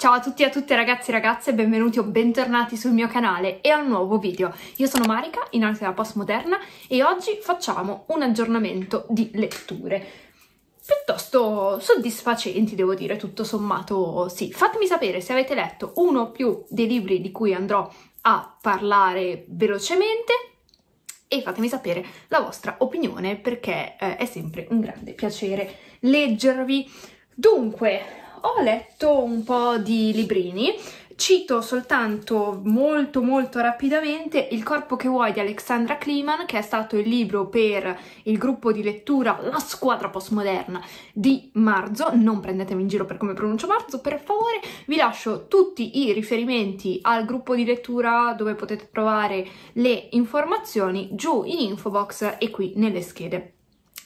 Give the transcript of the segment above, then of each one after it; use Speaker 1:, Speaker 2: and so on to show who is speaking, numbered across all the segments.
Speaker 1: Ciao a tutti e a tutte ragazzi e ragazze, benvenuti o bentornati sul mio canale e a un nuovo video. Io sono Marika, in arte della postmoderna, e oggi facciamo un aggiornamento di letture. Piuttosto soddisfacenti, devo dire, tutto sommato sì. Fatemi sapere se avete letto uno o più dei libri di cui andrò a parlare velocemente e fatemi sapere la vostra opinione perché eh, è sempre un grande piacere leggervi. Dunque, ho letto un po' di librini, cito soltanto molto molto rapidamente Il corpo che vuoi di Alexandra Kliman, che è stato il libro per il gruppo di lettura La squadra postmoderna di marzo, non prendetemi in giro per come pronuncio marzo, per favore, vi lascio tutti i riferimenti al gruppo di lettura dove potete trovare le informazioni giù in info box e qui nelle schede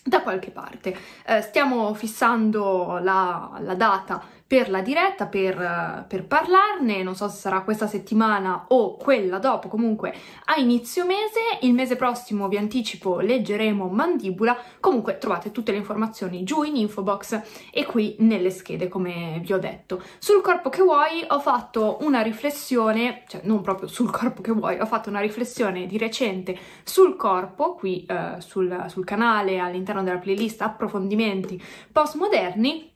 Speaker 1: da qualche parte. Eh, stiamo fissando la, la data per la diretta, per, per parlarne, non so se sarà questa settimana o quella dopo, comunque a inizio mese, il mese prossimo vi anticipo leggeremo Mandibula, comunque trovate tutte le informazioni giù in info box e qui nelle schede come vi ho detto. Sul corpo che vuoi ho fatto una riflessione, cioè non proprio sul corpo che vuoi, ho fatto una riflessione di recente sul corpo, qui eh, sul, sul canale all'interno della playlist approfondimenti postmoderni,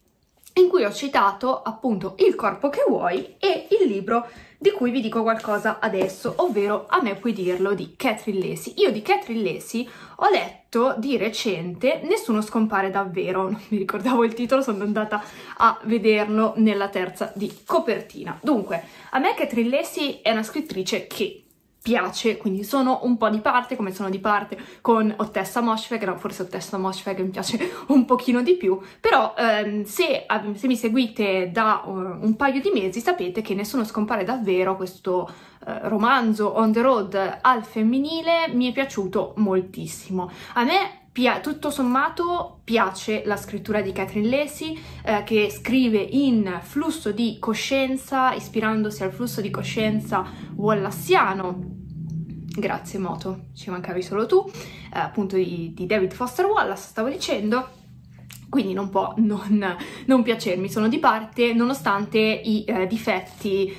Speaker 1: in cui ho citato appunto Il corpo che vuoi e il libro di cui vi dico qualcosa adesso, ovvero A me puoi dirlo di Catherine Lacey. Io di Catherine Lacey ho letto di recente Nessuno scompare davvero, non mi ricordavo il titolo, sono andata a vederlo nella terza di copertina. Dunque, a me Catherine Lacey è una scrittrice che piace, quindi sono un po' di parte, come sono di parte con Ottessa Moshfegh, no, forse Ottessa Moshfegh mi piace un pochino di più, però ehm, se, se, mi seguite da uh, un paio di mesi sapete che Nessuno scompare davvero, questo uh, romanzo on the road al femminile, mi è piaciuto moltissimo. A me tutto sommato piace la scrittura di Catherine Lacey eh, che scrive in flusso di coscienza ispirandosi al flusso di coscienza wallassiano Grazie Moto, ci mancavi solo tu, eh, appunto di, di David Foster Wallace, stavo dicendo, quindi non può non, non, piacermi, sono di parte nonostante i eh, difetti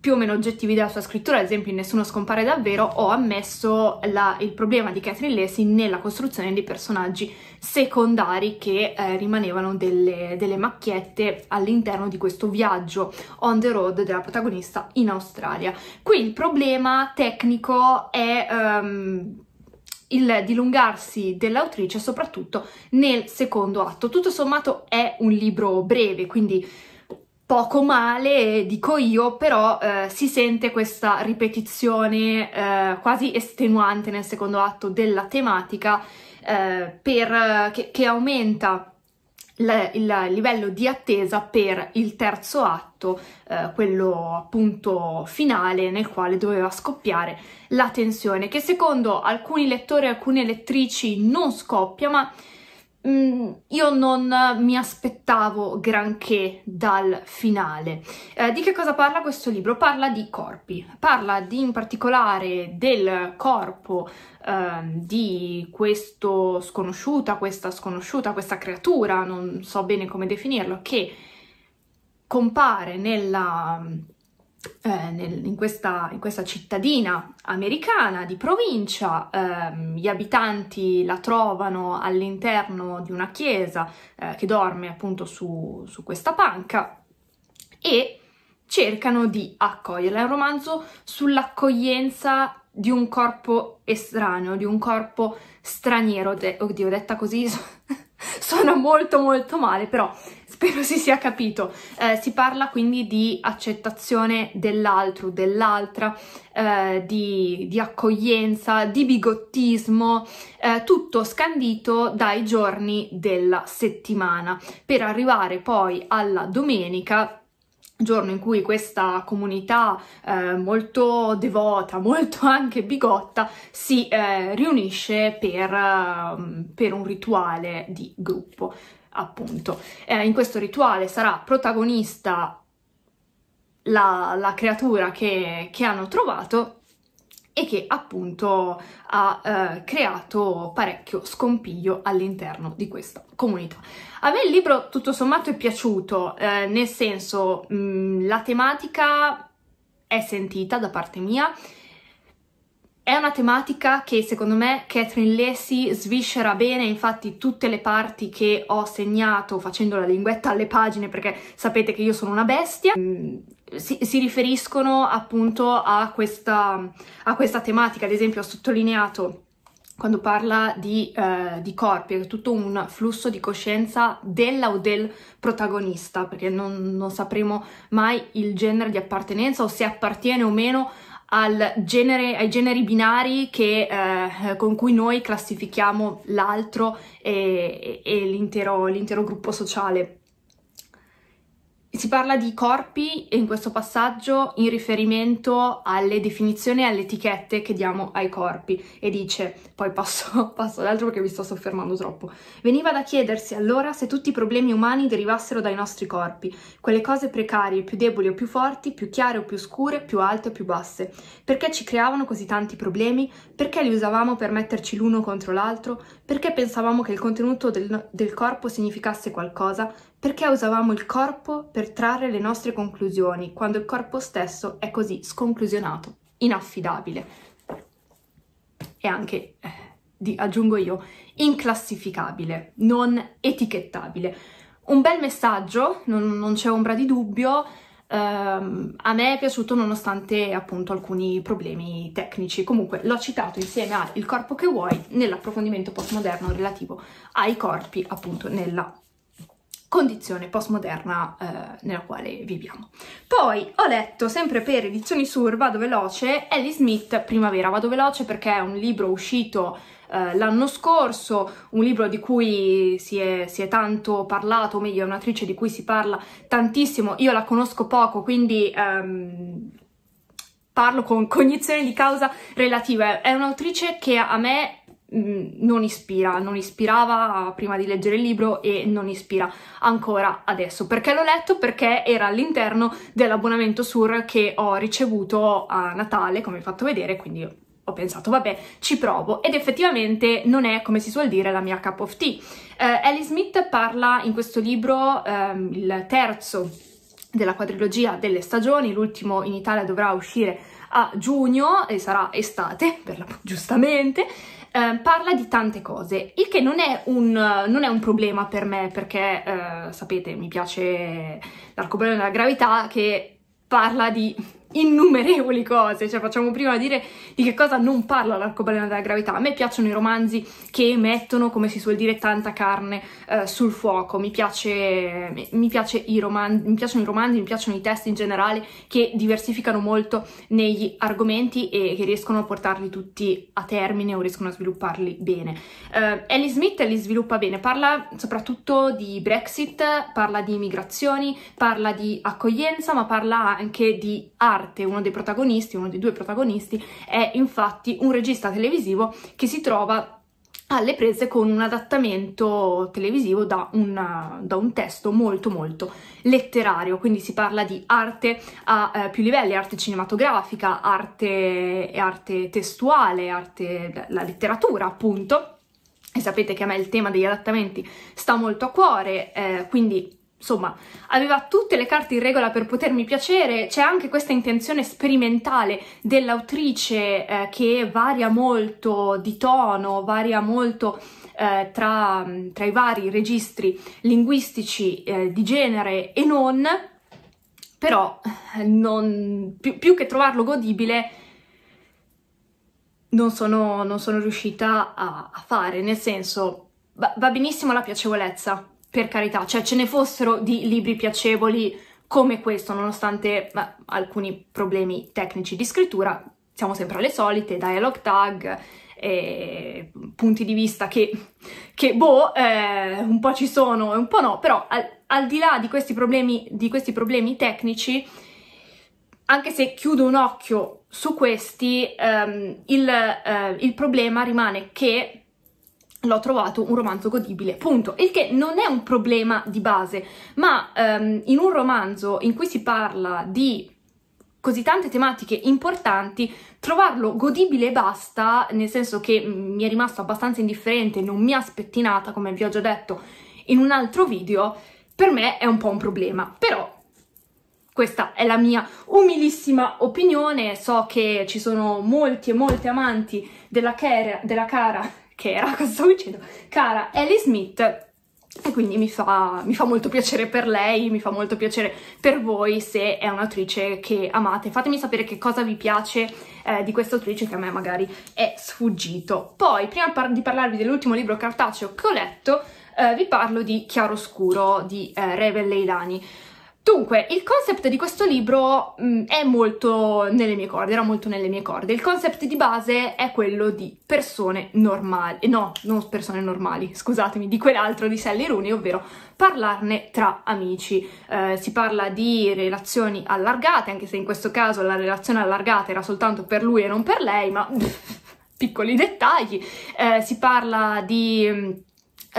Speaker 1: più o meno oggettivi della sua scrittura, ad esempio in Nessuno scompare davvero, ho ammesso la, il problema di Catherine Lacey nella costruzione dei personaggi secondari che eh, rimanevano delle, delle macchiette all'interno di questo viaggio on the road della protagonista in Australia. Qui il problema tecnico è... Um, il dilungarsi dell'autrice soprattutto nel secondo atto. Tutto sommato è un libro breve, quindi poco male, dico io, però eh, si sente questa ripetizione eh, quasi estenuante nel secondo atto della tematica eh, per, che, che, aumenta il, il livello di attesa per il terzo atto, eh, quello appunto finale nel quale doveva scoppiare la tensione, che secondo alcuni lettori e alcune lettrici non scoppia, ma Mm, io non mi aspettavo granché dal finale. Eh, di che cosa parla questo libro? Parla di corpi, parla di, in particolare del corpo eh, di questo sconosciuta, questa sconosciuta, questa creatura, non so bene come definirlo, che compare nella eh, nel, in, questa, in, questa, cittadina americana di provincia, ehm, gli abitanti la trovano all'interno di una chiesa eh, che dorme appunto su, su, questa panca e cercano di accoglierla. È un romanzo sull'accoglienza di un corpo estraneo, di un corpo straniero. De- oddio, detta così Sono molto molto male, però spero si sia capito. Eh, si parla quindi di accettazione dell'altro, dell'altra, eh, di, di, accoglienza, di bigottismo, eh, tutto scandito dai giorni della settimana, per arrivare poi alla domenica giorno in cui questa comunità eh, molto devota, molto anche bigotta, si eh, riunisce per, ehm, per un rituale di gruppo, appunto. Eh, in questo rituale sarà protagonista la, la creatura che, che hanno trovato e che appunto ha eh, creato parecchio scompiglio all'interno di questa comunità. A me il libro tutto sommato è piaciuto, eh, nel senso mh, mm, la tematica è sentita da parte mia, è una tematica che secondo me Catherine Lacey sviscera bene, infatti tutte le parti che ho segnato facendo la linguetta alle pagine perché sapete che io sono una bestia, mm, si, si, riferiscono appunto a questa, a questa tematica, ad esempio ha sottolineato quando parla di, eh, di, corpi, è tutto un flusso di coscienza della o del protagonista, perché non, non, sapremo mai il genere di appartenenza o se appartiene o meno al genere, ai generi binari che, eh, con cui noi classifichiamo l'altro e, e l'intero, l'intero gruppo sociale. Si parla di corpi in questo passaggio in riferimento alle definizioni e alle etichette che diamo ai corpi e dice, poi passo, passo ad altro perché mi sto soffermando troppo, veniva da chiedersi allora se tutti i problemi umani derivassero dai nostri corpi, quelle cose precarie, più deboli o più forti, più chiare o più scure, più alte o più basse, perché ci creavano così tanti problemi, perché li usavamo per metterci l'uno contro l'altro, perché pensavamo che il contenuto del, del corpo significasse qualcosa? Perché usavamo il corpo per trarre le nostre conclusioni, quando il corpo stesso è così sconclusionato, inaffidabile e anche, eh, di, aggiungo io, inclassificabile, non etichettabile. Un bel messaggio, non, non c'è ombra di dubbio, Um, a me è piaciuto nonostante appunto alcuni problemi tecnici. Comunque l'ho citato insieme a Il corpo che vuoi nell'approfondimento postmoderno relativo ai corpi appunto nella condizione postmoderna eh, nella quale viviamo. Poi ho letto, sempre per Edizioni Sur, Vado Veloce, Ellie Smith, Primavera. Vado Veloce perché è un libro uscito eh, l'anno scorso, un libro di cui si è, si è, tanto parlato, o meglio è un'attrice di cui si parla tantissimo, io la conosco poco, quindi... Ehm, parlo con cognizione di causa relativa, è un'autrice che a me Mm, non ispira, non ispirava prima di leggere il libro e non ispira ancora adesso. Perché l'ho letto? Perché era all'interno dell'abbonamento SUR che ho ricevuto a Natale, come vi ho fatto vedere, quindi ho pensato vabbè ci provo ed effettivamente non è come si suol dire la mia cup of tea. Eh, Ellie Smith parla in questo libro, ehm, il terzo della quadrilogia delle stagioni, l'ultimo in Italia dovrà uscire a giugno e sarà estate, per la, giustamente, Ehm, parla di tante cose, il che non è un, non è un problema per me perché, eh, sapete, mi piace l'arcobaleno della gravità che parla di innumerevoli cose, cioè facciamo prima a dire di che cosa non parla l'arcobaleno della gravità. A me piacciono i romanzi che mettono, come si suol dire, tanta carne eh, sul fuoco, mi, piace, mi, piace romanzi, mi, piacciono i romanzi, mi piacciono i testi in generale che diversificano molto negli argomenti e che riescono a portarli tutti a termine o riescono a svilupparli bene. Eh, Ellie Smith li sviluppa bene, parla soprattutto di Brexit, parla di immigrazioni, parla di accoglienza, ma parla anche di arte parte, uno dei protagonisti, uno dei due protagonisti, è infatti un regista televisivo che si trova alle prese con un adattamento televisivo da, una, da, un testo molto molto letterario, quindi si parla di arte a eh, più livelli, arte cinematografica, arte, arte testuale, arte, la letteratura appunto, e sapete che a me il tema degli adattamenti sta molto a cuore, eh, quindi insomma, aveva tutte le carte in regola per potermi piacere, c'è anche questa intenzione sperimentale dell'autrice eh, che varia molto di tono, varia molto eh, tra, tra, i vari registri linguistici eh, di genere e non, però eh, non, più, più, che trovarlo godibile non sono, non sono riuscita a, a fare, nel senso va, va benissimo la piacevolezza, per carità, cioè ce ne fossero di libri piacevoli come questo, nonostante beh, alcuni problemi tecnici di scrittura, siamo sempre alle solite, dialogue tag, eh, punti di vista che, che boh, eh, un po' ci sono e un po' no, però al, al di là di questi, problemi, di questi problemi tecnici, anche se chiudo un occhio su questi, ehm, il, eh, il problema rimane che l'ho trovato un romanzo godibile, punto. Il che non è un problema di base, ma um, in un romanzo in cui si parla di così tante tematiche importanti, trovarlo godibile e basta, nel senso che mm, mi è rimasto abbastanza indifferente, non mi ha spettinata, come vi ho già detto in un altro video, per me è un po' un problema, però questa è la mia umilissima opinione, so che ci sono molti e molti amanti della, care, della cara che era cosa stavo dicendo, cara Ellie Smith e quindi mi fa, mi fa, molto piacere per lei, mi fa molto piacere per voi se è un'autrice che amate. Fatemi sapere che cosa vi piace eh, di questa autrice che a me magari è sfuggito. Poi, prima par di parlarvi dell'ultimo libro cartaceo che ho letto, eh, vi parlo di Chiaroscuro di eh, Revel Leilani. Dunque, il concept di questo libro mh, mm, è molto nelle mie corde, era molto nelle mie corde. Il concept di base è quello di persone normali, no, non persone normali, scusatemi, di quell'altro di Sally Rooney, ovvero parlarne tra amici. Eh, si parla di relazioni allargate, anche se in questo caso la relazione allargata era soltanto per lui e non per lei, ma piccoli dettagli. Eh, si parla di mm,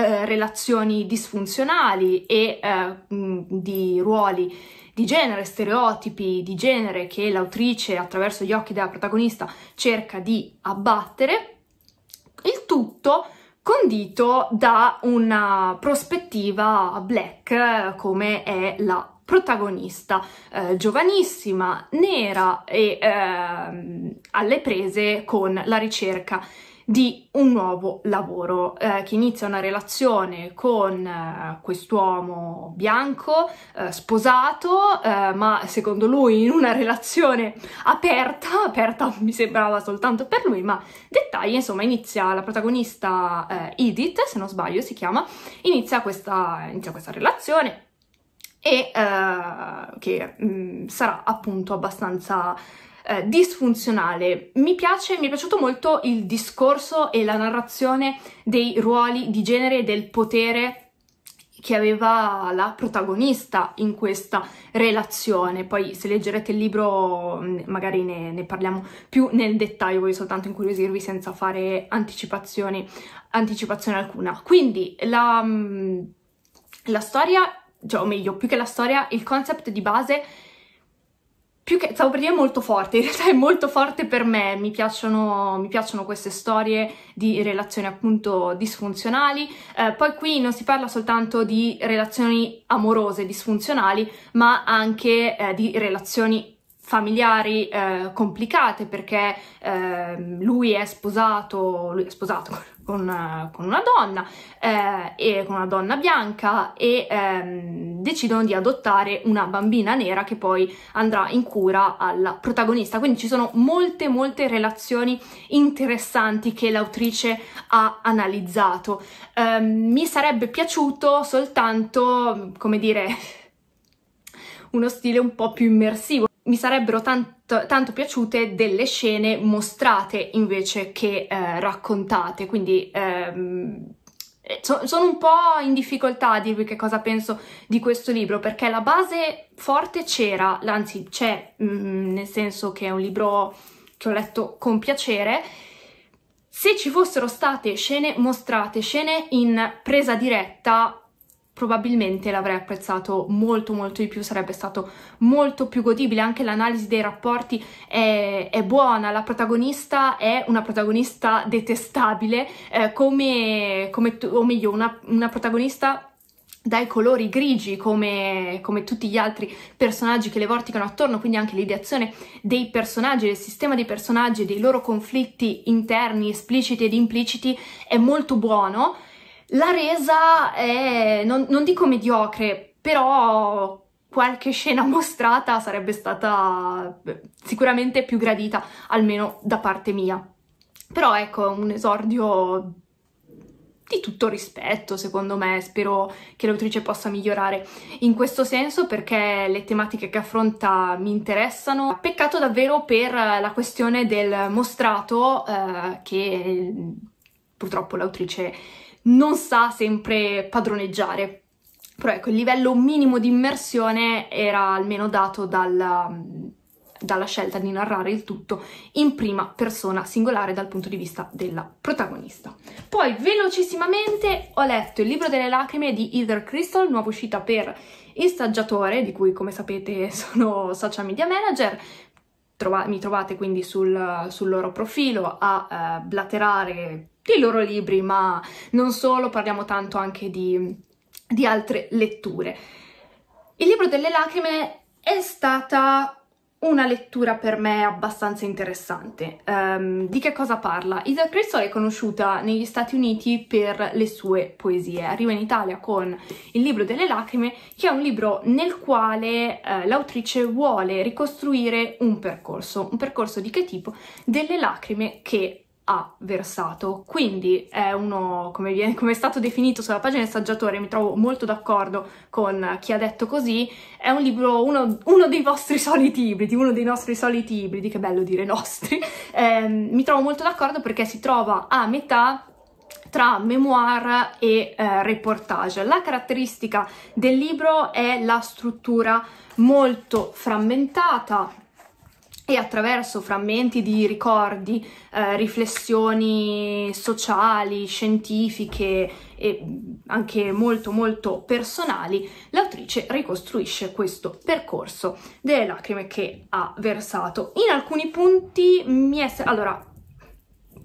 Speaker 1: eh, relazioni disfunzionali e eh, mh, mm, di ruoli di genere, stereotipi di genere che l'autrice attraverso gli occhi della protagonista cerca di abbattere, il tutto condito da una prospettiva black come è la protagonista eh, giovanissima, nera e eh, alle prese con la ricerca di un nuovo lavoro, eh, che inizia una relazione con eh, quest'uomo bianco, eh, sposato, eh, ma secondo lui in una relazione aperta, aperta mi sembrava soltanto per lui, ma dettagli, insomma, inizia la protagonista eh, Edith, se non sbaglio si chiama, inizia questa, inizia questa relazione e eh, che mh, mm, sarà appunto abbastanza eh, disfunzionale. Mi piace, mi è piaciuto molto il discorso e la narrazione dei ruoli di genere e del potere che aveva la protagonista in questa relazione. Poi se leggerete il libro mm, magari ne, ne parliamo più nel dettaglio, voglio soltanto incuriosirvi senza fare anticipazioni, anticipazione alcuna. Quindi la, mm, la storia, cioè, o meglio, più che la storia, il concept di base è più che, stavo per dire molto forte, in realtà è molto forte per me, mi piacciono, mi piacciono queste storie di relazioni appunto disfunzionali, eh, poi qui non si parla soltanto di relazioni amorose disfunzionali, ma anche eh, di relazioni familiari eh, complicate perché eh, lui, è sposato, lui è sposato, con, una, con una donna, eh, con una donna bianca e ehm, decidono di adottare una bambina nera che poi andrà in cura alla protagonista. Quindi ci sono molte molte relazioni interessanti che l'autrice ha analizzato. Ehm, mi sarebbe piaciuto soltanto, come dire, uno stile un po' più immersivo mi sarebbero tanto, tanto, piaciute delle scene mostrate invece che eh, raccontate, quindi ehm, eh, so, sono un po' in difficoltà a dirvi che cosa penso di questo libro, perché la base forte c'era, anzi c'è, mm, nel senso che è un libro che ho letto con piacere, se ci fossero state scene mostrate, scene in presa diretta, probabilmente l'avrei apprezzato molto molto di più, sarebbe stato molto più godibile, anche l'analisi dei rapporti è, è buona, la protagonista è una protagonista detestabile, eh, come, come tu, o meglio una, una protagonista dai colori grigi come, come, tutti gli altri personaggi che le vorticano attorno, quindi anche l'ideazione dei personaggi, del sistema dei personaggi, dei loro conflitti interni, espliciti ed impliciti, è molto buono la resa è, non, non dico mediocre, però qualche scena mostrata sarebbe stata sicuramente più gradita, almeno da parte mia. Però ecco, un esordio di tutto rispetto, secondo me, spero che l'autrice possa migliorare in questo senso perché le tematiche che affronta mi interessano. Peccato davvero per la questione del mostrato eh, che purtroppo l'autrice non sa sempre padroneggiare. Però ecco, il livello minimo di immersione era almeno dato dalla, dalla scelta di narrare il tutto in prima persona singolare dal punto di vista della protagonista. Poi velocissimamente ho letto il libro delle lacrime di Heather Crystal, nuova uscita per il saggiatore, di cui come sapete sono social media manager, Trova mi trovate quindi sul, sul loro profilo a eh, blaterare tutti i loro libri, ma non solo, parliamo tanto anche di, di altre letture. Il libro delle lacrime è stata una lettura per me abbastanza interessante. Um, di che cosa parla? Isa Crisol è conosciuta negli Stati Uniti per le sue poesie. Arriva in Italia con il libro delle lacrime, che è un libro nel quale uh, l'autrice vuole ricostruire un percorso. Un percorso di che tipo? Delle lacrime che ha versato. Quindi è uno, come, viene, come è stato definito sulla pagina del saggiatore, mi trovo molto d'accordo con chi ha detto così, è un libro, uno, uno dei vostri soliti ibridi, uno dei nostri soliti ibridi, che bello dire nostri, eh, mi trovo molto d'accordo perché si trova a metà tra memoir e eh, reportage. La caratteristica del libro è la struttura molto frammentata, e attraverso frammenti di ricordi, eh, riflessioni sociali, scientifiche e anche molto molto personali, l'autrice ricostruisce questo percorso delle lacrime che ha versato. In alcuni punti mi è... allora,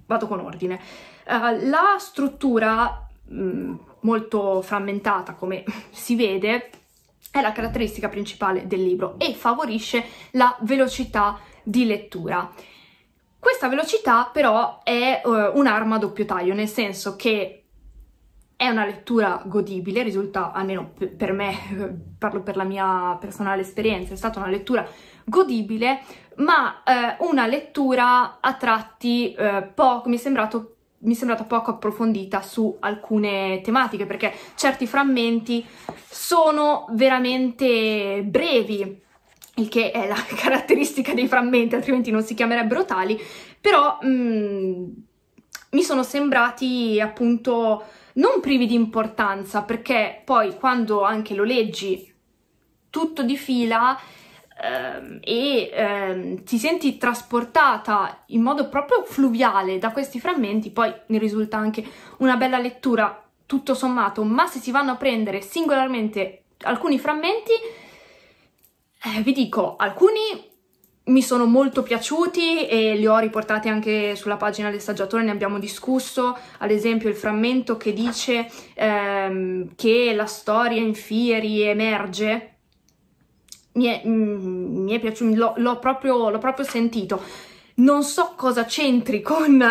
Speaker 1: vado con ordine. Uh, la struttura mh, mm, molto frammentata, come si vede, è la caratteristica principale del libro e favorisce la velocità di lettura. Questa velocità però è uh, un'arma a doppio taglio, nel senso che è una lettura godibile, risulta, almeno per me, parlo per la mia personale esperienza, è stata una lettura godibile, ma eh, una lettura a tratti eh, poco, mi è sembrato mi è sembrata poco approfondita su alcune tematiche perché certi frammenti sono veramente brevi il che è la caratteristica dei frammenti, altrimenti non si chiamerebbero tali, però mh, mm, mi sono sembrati appunto non privi di importanza, perché poi quando anche lo leggi tutto di fila ehm, e ehm, ti senti trasportata in modo proprio fluviale da questi frammenti, poi ne risulta anche una bella lettura tutto sommato, ma se si vanno a prendere singolarmente alcuni frammenti, eh, vi dico, alcuni mi sono molto piaciuti e li ho riportati anche sulla pagina del saggiatore, ne abbiamo discusso, ad esempio il frammento che dice ehm, che la storia in Fieri emerge, mi è, mm, mi è piaciuto, l'ho proprio, proprio sentito. Non so cosa c'entri con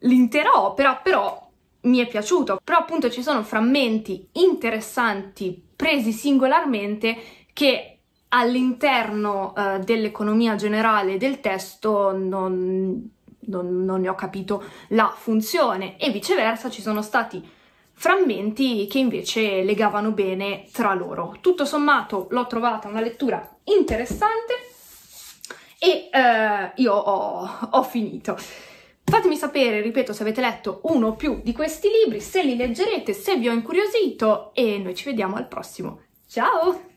Speaker 1: l'intera opera, però mi è piaciuto. Però appunto ci sono frammenti interessanti presi singolarmente che all'interno eh, dell'economia generale del testo non, non, non ne ho capito la funzione e viceversa ci sono stati frammenti che invece legavano bene tra loro. Tutto sommato l'ho trovata una lettura interessante e eh, io ho, ho finito. Fatemi sapere, ripeto, se avete letto uno o più di questi libri, se li leggerete, se vi ho incuriosito e noi ci vediamo al prossimo. Ciao!